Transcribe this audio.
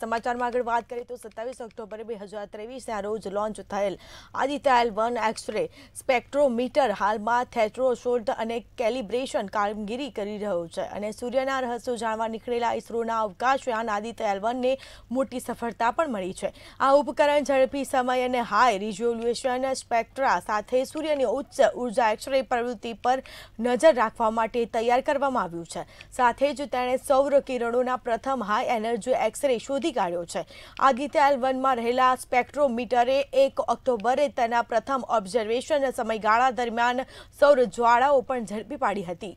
સમાચારમાં આગળ વાત કરીએ તો સત્તાવીસ ઓક્ટોબરે બે હજાર ત્રેવીસના રોજ લોન્ચ થયેલ આદિત્યાયલ વન એક્સરે સ્પેક્ટ્રોમીટર હાલમાં થેટ્રોશોલ્ડ અને કેલિબ્રેશન કામગીરી કરી રહ્યો છે અને સૂર્યના રહસ્યો જાણવા નીકળેલા ઇસરોના અવકાશયાન આદિત્યાયલ વનને મોટી સફળતા પણ મળી છે આ ઉપકરણ ઝડપી સમય અને હાઈ રિઝોલ્યુશન સ્પેક્ટ્રા સાથે સૂર્યની ઉચ્ચ ઉર્જા એક્સરે પ્રવૃત્તિ પર નજર રાખવા માટે તૈયાર કરવામાં આવ્યું છે સાથે જ તેણે સૌર કિરણોના પ્રથમ હાઈ એનર્જી એક્સરે શોધી શોધી કાઢ્યો છે આગિતેલ વનમાં રહેલા સ્પેક્ટ્રોમીટરે એક ઓક્ટોબરે તેના પ્રથમ ઓબ્ઝર્વેશન સમયગાળા દરમિયાન સૌર જ્વાળાઓ પણ ઝડપી પાડી હતી